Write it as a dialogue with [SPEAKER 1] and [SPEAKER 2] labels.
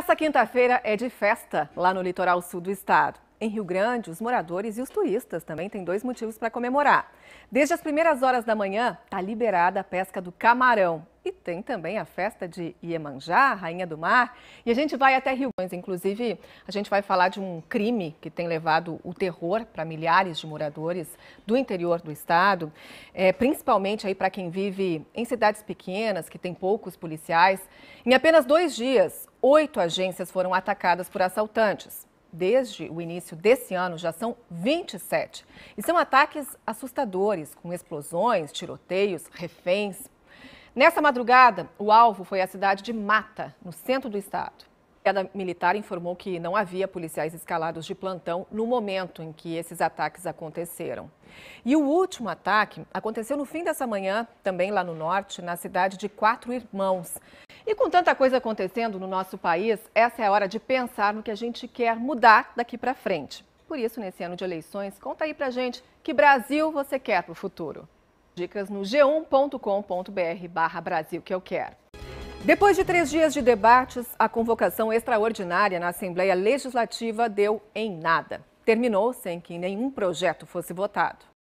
[SPEAKER 1] Essa quinta-feira é de festa lá no litoral sul do estado. Em Rio Grande, os moradores e os turistas também têm dois motivos para comemorar. Desde as primeiras horas da manhã, está liberada a pesca do camarão. E tem também a festa de Iemanjá, Rainha do Mar. E a gente vai até Rio Grande, inclusive, a gente vai falar de um crime que tem levado o terror para milhares de moradores do interior do estado, é, principalmente aí para quem vive em cidades pequenas, que tem poucos policiais. Em apenas dois dias, oito agências foram atacadas por assaltantes. Desde o início desse ano já são 27. E são ataques assustadores, com explosões, tiroteios, reféns, Nessa madrugada, o alvo foi a cidade de Mata, no centro do estado. A militar informou que não havia policiais escalados de plantão no momento em que esses ataques aconteceram. E o último ataque aconteceu no fim dessa manhã, também lá no norte, na cidade de Quatro Irmãos. E com tanta coisa acontecendo no nosso país, essa é a hora de pensar no que a gente quer mudar daqui para frente. Por isso, nesse ano de eleições, conta aí pra gente que Brasil você quer para o futuro. Dicas no g1.com.br barra Brasil que eu quero. Depois de três dias de debates, a convocação extraordinária na Assembleia Legislativa deu em nada. Terminou sem que nenhum projeto fosse votado.